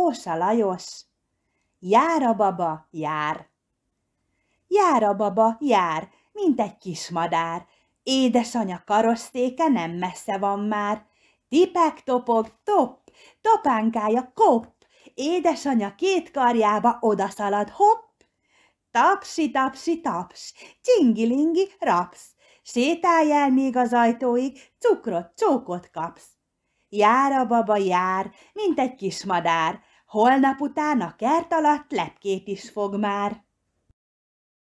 Pósa Lajos. Jár a baba, jár. Jár a baba, jár, mint egy kis madár. Édesanya karosztéke nem messze van már. Tipek topog, top, topánkája kop. Édesanya két karjába odaszalad, hopp. Tapsi, tapsi, taps, csingilingi, raps. Sétálj el még az ajtóig, cukrot, csókot kapsz. Jár a baba, jár, mint egy kis madár, holnap után a kert alatt lepkét is fog már.